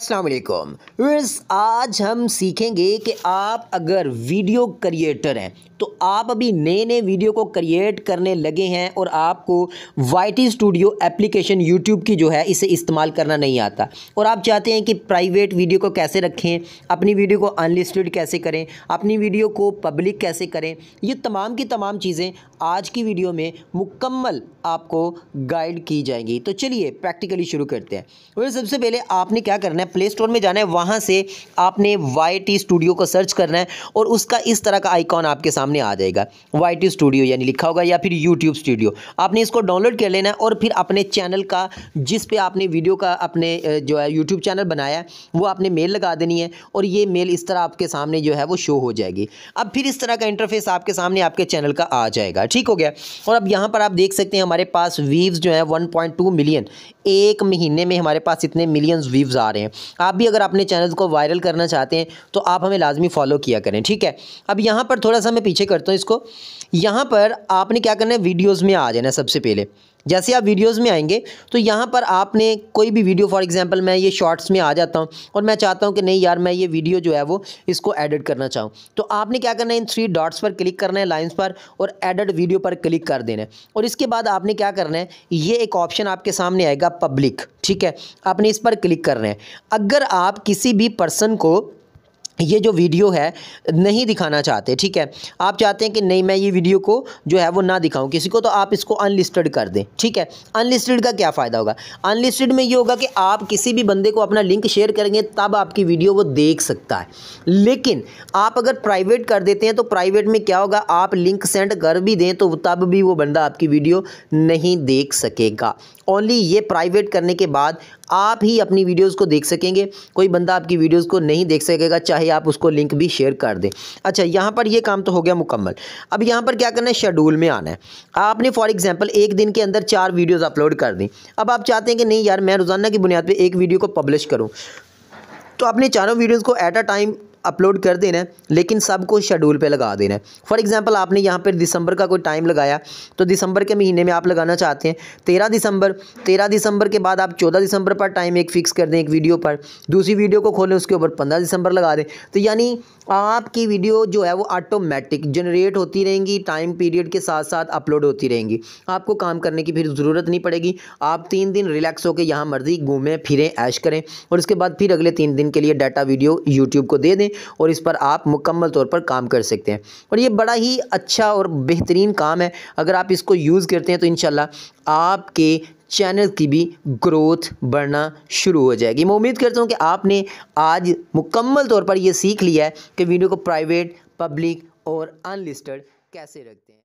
असलकुम वीर्स आज हम सीखेंगे कि आप अगर वीडियो क्रिएटर हैं तो आप अभी नए नए वीडियो को क्रिएट करने लगे हैं और आपको Y T studio application YouTube की जो है इसे इस्तेमाल करना नहीं आता और आप चाहते हैं कि प्राइवेट वीडियो को कैसे रखें अपनी वीडियो को अनलिस्टेड कैसे करें अपनी वीडियो को पब्लिक कैसे करें ये तमाम की तमाम चीज़ें आज की वीडियो में मुकम्मल आपको गाइड की जाएंगी तो चलिए प्रैक्टिकली शुरू करते हैं और सबसे पहले आपने क्या करना है है प्ले स्टोर में जाना है वहाँ से आपने वाई टी स्टूडियो को सर्च करना है और उसका इस तरह का आइकॉन आपके सामने आ जाएगा वाई टी स्टूडियो यानी लिखा होगा या फिर यूट्यूब स्टूडियो आपने इसको डाउनलोड कर लेना है और फिर अपने चैनल का जिस पे आपने वीडियो का अपने जो है यूट्यूब चैनल बनाया वो आपने मेल लगा देनी है और ये मेल इस तरह आपके सामने जो है वो शो हो जाएगी अब फिर इस तरह का इंटरफेस आपके सामने आपके चैनल का आ जाएगा ठीक हो गया और अब यहाँ पर आप देख सकते हैं हमारे पास वीव्स जो है 1.2 मिलियन एक महीने में हमारे पास इतने मिलियंस व्यूज़ आ रहे हैं आप भी अगर अपने चैनल को वायरल करना चाहते हैं तो आप हमें लाजमी फॉलो किया करें ठीक है अब यहाँ पर थोड़ा सा मैं पीछे करता हूँ इसको यहाँ पर आपने क्या करना है वीडियोज़ में आ जाना सबसे पहले जैसे आप वीडियोस में आएंगे तो यहाँ पर आपने कोई भी वीडियो फॉर एग्जांपल मैं ये शॉर्ट्स में आ जाता हूँ और मैं चाहता हूँ कि नहीं यार मैं ये वीडियो जो है वो इसको एडिट करना चाहूँ तो आपने क्या करना है इन थ्री डॉट्स पर क्लिक करना है लाइन्स पर और एडिट वीडियो पर क्लिक कर देना है और इसके बाद आपने क्या करना है ये एक ऑप्शन आपके सामने आएगा पब्लिक ठीक है आपने इस पर क्लिक करना है अगर आप किसी भी पर्सन को ये जो वीडियो है नहीं दिखाना चाहते ठीक है आप चाहते हैं कि नहीं मैं ये वीडियो को जो है वो ना दिखाऊं किसी को तो आप इसको अनलिस्टेड कर दें ठीक है अनलिस्टेड का क्या फ़ायदा होगा अनलिस्टेड में ये होगा कि आप किसी भी बंदे को अपना लिंक शेयर करेंगे तब आपकी वीडियो वो देख सकता है लेकिन आप अगर प्राइवेट कर देते हैं तो प्राइवेट में क्या होगा आप लिंक सेंड कर भी दें तो तब भी वो बंदा आपकी वीडियो नहीं देख सकेगा ओनली ये प्राइवेट करने के बाद आप ही अपनी वीडियोस को देख सकेंगे कोई बंदा आपकी वीडियोस को नहीं देख सकेगा चाहे आप उसको लिंक भी शेयर कर दें अच्छा यहाँ पर ये काम तो हो गया मुकम्मल अब यहाँ पर क्या करना है शेड्यूल में आना है आपने फॉर एग्जाम्पल एक दिन के अंदर चार वीडियोज़ अपलोड कर दी अब आप चाहते हैं कि नहीं यार मैं रोज़ाना की बुनियाद पर एक वीडियो को पब्लिश करूँ तो अपने चारों वीडियोज़ को एट अ टाइम अपलोड कर देना है लेकिन सबको शेड्यूल पे लगा देना है फॉर एग्जांपल आपने यहाँ पर दिसंबर का कोई टाइम लगाया तो दिसंबर के महीने में आप लगाना चाहते हैं तेरह दिसंबर तेरह दिसंबर के बाद आप चौदह दिसंबर पर टाइम एक फ़िक्स कर दें एक वीडियो पर दूसरी वीडियो को खोलें उसके ऊपर पंद्रह दिसंबर लगा दें तो यानी आपकी वीडियो जो है वो ऑटोमेटिक जनरेट होती रहेंगी टाइम पीरियड के साथ साथ अपलोड होती रहेंगी आपको काम करने की फिर ज़रूरत नहीं पड़ेगी आप तीन दिन रिलैक्स होकर यहाँ मर्जी घूमें फिरें ऐश करें और उसके बाद फिर अगले तीन दिन के लिए डाटा वीडियो यूट्यूब को दे दें और इस पर आप मुकम्मल तौर पर काम कर सकते हैं और ये बड़ा ही अच्छा और बेहतरीन काम है अगर आप इसको यूज़ करते हैं तो इन आपके चैनल की भी ग्रोथ बढ़ना शुरू हो जाएगी मैं उम्मीद करता हूँ कि आपने आज मुकम्मल तौर पर यह सीख लिया है कि वीडियो को प्राइवेट पब्लिक और अनलिस्टेड कैसे रखते हैं